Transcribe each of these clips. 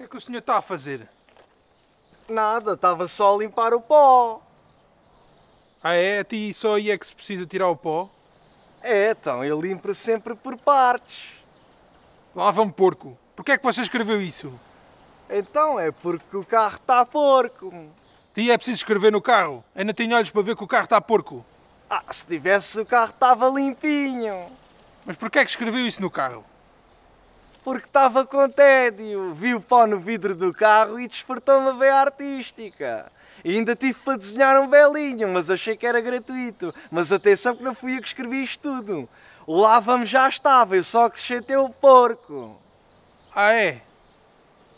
que é que o senhor está a fazer? Nada, estava só a limpar o pó. Ah é? A ti só aí é que se precisa tirar o pó? É, então, eu limpo sempre por partes. Lá vão porco. Porquê é que você escreveu isso? Então, é porque o carro está porco. E é preciso escrever no carro. Ainda tenho olhos para ver que o carro está porco. Ah, se tivesse o carro estava limpinho. Mas porquê é que escreveu isso no carro? porque estava com tédio, vi o pó no vidro do carro e despertou-me a veia artística. E ainda tive para desenhar um belinho, mas achei que era gratuito. Mas atenção que não fui eu que escrevi isto tudo. O lá vamos já estava, eu só acrescentei o porco. Ah é?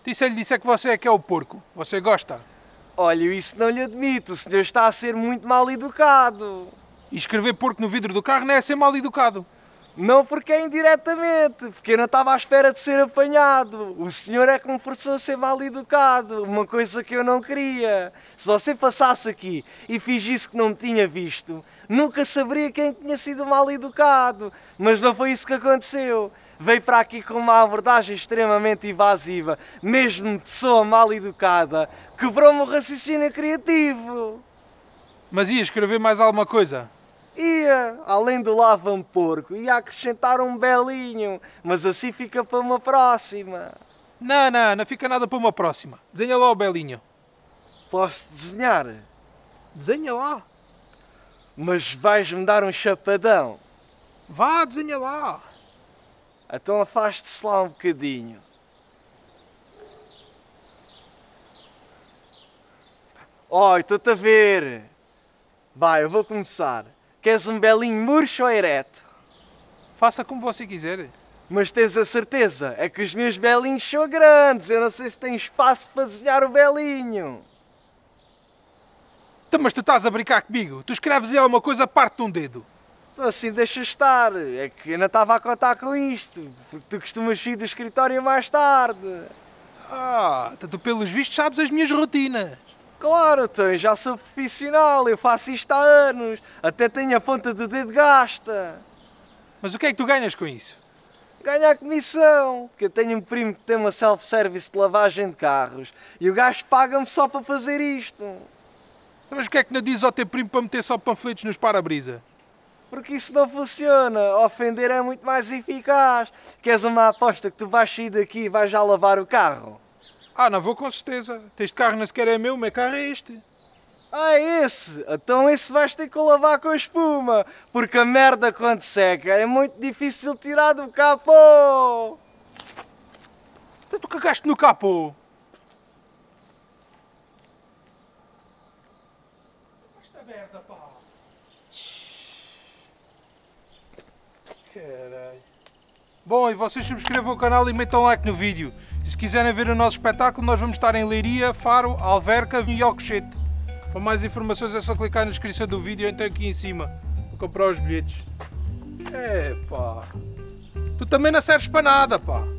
Disse lhe disse é que você é que é o porco. Você gosta? Olha, isso não lhe admito, o senhor está a ser muito mal educado. E escrever porco no vidro do carro não é ser mal educado. Não porque é indiretamente, porque eu não estava à espera de ser apanhado. O senhor é que me forçou a ser mal educado, uma coisa que eu não queria. Se você passasse aqui e fingisse que não me tinha visto, nunca saberia quem tinha sido mal educado. Mas não foi isso que aconteceu. Veio para aqui com uma abordagem extremamente invasiva, mesmo pessoa mal educada, quebrou-me o raciocínio criativo. Mas ia escrever mais alguma coisa? além do lavam porco, ia acrescentar um belinho, mas assim fica para uma próxima. Não, não, não fica nada para uma próxima. Desenha lá o belinho. Posso desenhar? Desenha lá. Mas vais-me dar um chapadão. Vá, desenha lá. Então afaste-se lá um bocadinho. Oh, estou-te a ver. Vai, eu vou começar. Queres um belinho murcho ou ereto? Faça como você quiser. Mas tens a certeza? É que os meus belinhos são grandes. Eu não sei se tem espaço para desenhar o belinho. Então, mas tu estás a brincar comigo? Tu escreves aí alguma coisa parte de um dedo. Então, assim deixa estar. É que eu não estava a contar com isto. Porque tu costumas ir do escritório mais tarde. Ah, então tu pelos vistos sabes as minhas rotinas. Claro, tenho já sou profissional, eu faço isto há anos, até tenho a ponta do dedo gasta. Mas o que é que tu ganhas com isso? Ganho a comissão, que eu tenho um primo que tem uma self-service de lavagem de carros e o gajo paga-me só para fazer isto. Mas o que é que não diz ao teu primo para meter só panfletos nos para-brisa? Porque isso não funciona. Ofender é muito mais eficaz. Queres uma aposta que tu vais sair daqui e vais já lavar o carro? Ah, não vou com certeza. Este carro nem sequer é meu, o meu carro é este. Ah, é esse! Então esse vais ter que lavar com a espuma, porque a merda quando seca é muito difícil tirar do capô! Então tu cagaste no capô! Esta merda, pá! Caralho! Bom, e vocês subscrevam o canal e metam like no vídeo. E se quiserem ver o nosso espetáculo, nós vamos estar em Leiria, Faro, Alverca e Alcochete. Para mais informações é só clicar na descrição do vídeo ou então aqui em cima. Para comprar os bilhetes. É pá. Tu também não serves para nada, pá.